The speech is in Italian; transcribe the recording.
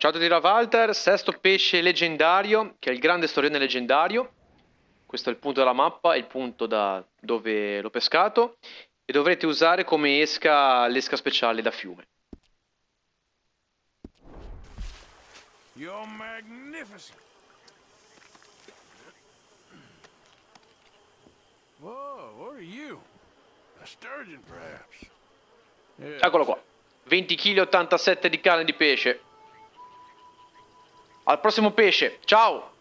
Ciao a tutti da Walter, sesto pesce leggendario, che è il grande storione leggendario. Questo è il punto della mappa, il punto da dove l'ho pescato. E dovrete usare come esca l'esca speciale da fiume. You're magnificent. Whoa, what are you? A sturgeon, perhaps. Eccolo qua. 20 kg 87 di carne di pesce. Al prossimo pesce, ciao!